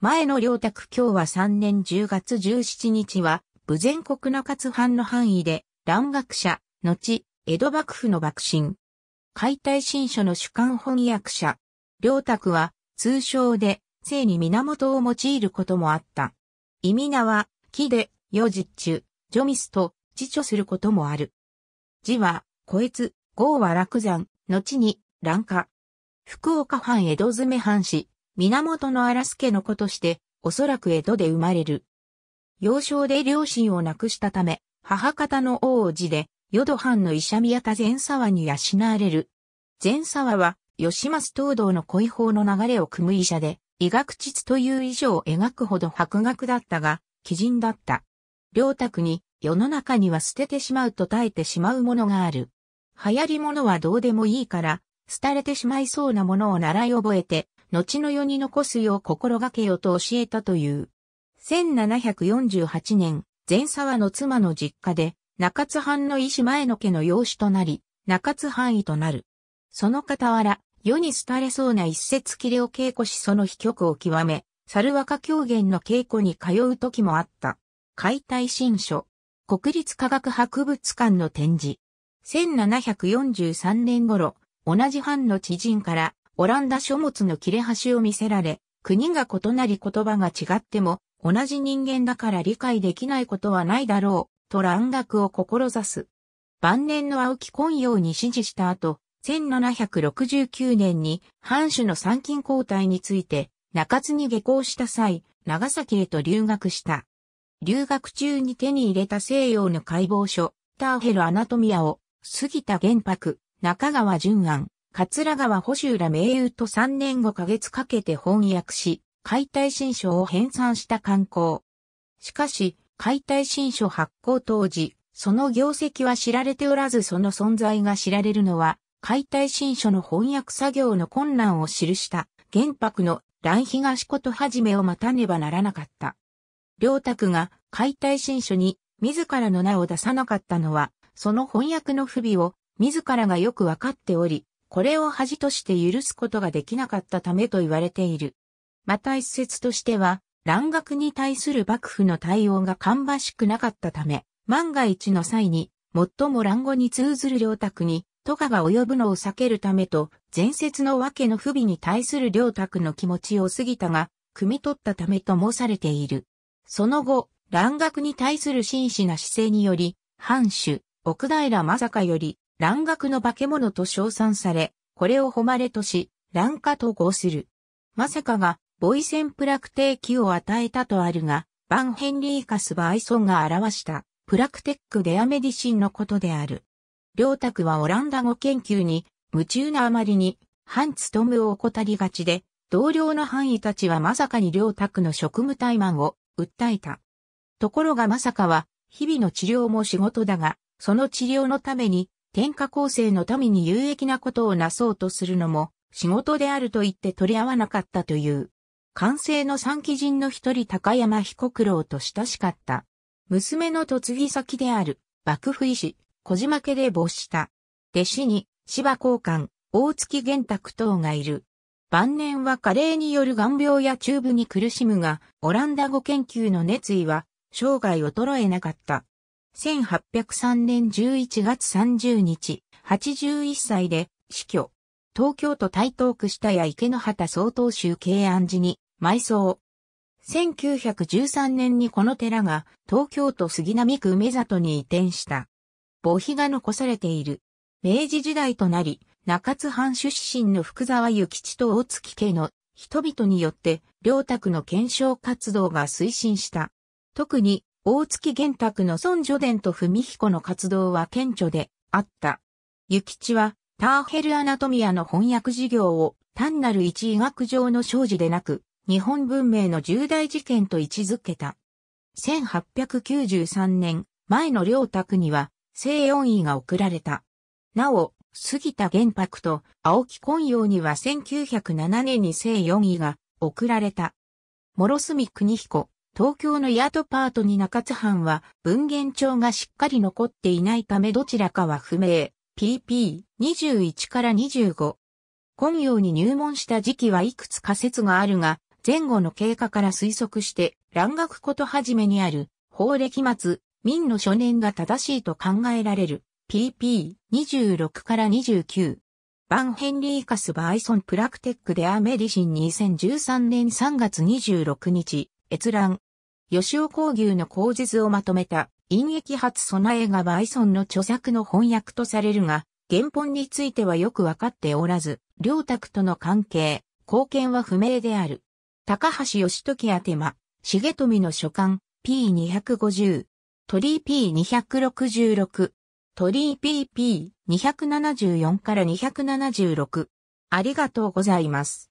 前の両宅今日は3年10月17日は、武前国中津藩の範囲で、蘭学者、後、江戸幕府の幕臣。解体新書の主観翻訳者。両宅は、通称で、生に源を用いることもあった。意味名は、木で、余実中、ジョミスと、辞書することもある。字は、小越、号は落山、後に、蘭化。福岡藩江戸詰藩士、源の荒助の子として、おそらく江戸で生まれる。幼少で両親を亡くしたため、母方の王子で、淀藩の医者宮田善沢に養われる。善沢は、吉松東道の恋法の流れを組む医者で、医学秩という以上を描くほど博学だったが、奇人だった。両宅に、世の中には捨ててしまうと耐えてしまうものがある。流行りものはどうでもいいから、廃れてしまいそうなものを習い覚えて、後の世に残すよう心がけよと教えたという。1748年、前沢の妻の実家で、中津藩の医師前の家の養子となり、中津藩医となる。その傍ら、世に廃れそうな一節切れを稽古しその秘曲を極め、猿若狂言の稽古に通う時もあった。解体新書。国立科学博物館の展示。1743年頃、同じ藩の知人から、オランダ書物の切れ端を見せられ、国が異なり言葉が違っても、同じ人間だから理解できないことはないだろう、と蘭学を志す。晩年の青木昆陽に指示した後、1769年に藩主の参勤交代について中津に下校した際、長崎へと留学した。留学中に手に入れた西洋の解剖書、ターヘル・アナトミアを、杉田玄白、中川淳安、桂川保守ら名優と3年5ヶ月かけて翻訳し、解体新書を編纂した刊行。しかし、解体新書発行当時、その業績は知られておらずその存在が知られるのは、解体新書の翻訳作業の困難を記した原白の乱東ことはじめを待たねばならなかった。良卓が解体新書に自らの名を出さなかったのは、その翻訳の不備を自らがよくわかっており、これを恥として許すことができなかったためと言われている。また一説としては、乱学に対する幕府の対応が芳しくなかったため、万が一の際に、最も乱語に通ずる領宅に、都下が及ぶのを避けるためと、前説のわけの不備に対する領宅の気持ちを過ぎたが、汲み取ったためと申されている。その後、乱学に対する真摯な姿勢により、藩主、奥平正香より、蘭学の化け物と称賛され、これを誉れとし、蘭化と合する。まさかが、ボイセンプラクテーキを与えたとあるが、バンヘンリーカス・バイソンが表した、プラクテック・デア・メディシンのことである。両宅はオランダ語研究に、夢中なあまりに、ハンツトムを怠りがちで、同僚の範囲たちはまさかに両宅の職務怠慢を訴えた。ところがまさかは、日々の治療も仕事だが、その治療のために、天下構成の民に有益なことをなそうとするのも仕事であると言って取り合わなかったという。完成の三鬼人の一人高山彦九郎と親しかった。娘の嫁ぎ先である幕府医師、小島家で没した。弟子に芝交換、大月玄卓等がいる。晩年は加齢による眼病や中部に苦しむが、オランダ語研究の熱意は生涯衰えなかった。1803年11月30日、81歳で死去。東京都台東区下谷池の畑総統州慶安寺に埋葬。1913年にこの寺が東京都杉並区梅里に移転した。墓碑が残されている。明治時代となり、中津藩出身の福沢諭吉と大月家の人々によって、両宅の検証活動が推進した。特に、大月玄卓の孫女伝と文彦の活動は顕著であった。諭吉は、ターヘルアナトミアの翻訳事業を単なる一医学上の生事でなく、日本文明の重大事件と位置づけた。1893年、前の両宅には、西四医が送られた。なお、杉田玄白と青木昆陽には1907年に西四医が送られた。諸角邦彦、東京のヤートパートに中津藩は文言帳がしっかり残っていないためどちらかは不明。pp21 から25。今陽に入門した時期はいくつか説があるが、前後の経過から推測して、蘭学ことはじめにある、法歴末、民の初年が正しいと考えられる。pp26 から29。バンヘンリーカス・バイソン・プラクテック・デア・メディシン2013年3月26日。閲覧。吉尾工牛の口実をまとめた、陰液発備えがバイソンの著作の翻訳とされるが、原本についてはよくわかっておらず、両宅との関係、貢献は不明である。高橋義時宛間、重富の書簡、P250、鳥 P266、鳥 PP274 から276。ありがとうございます。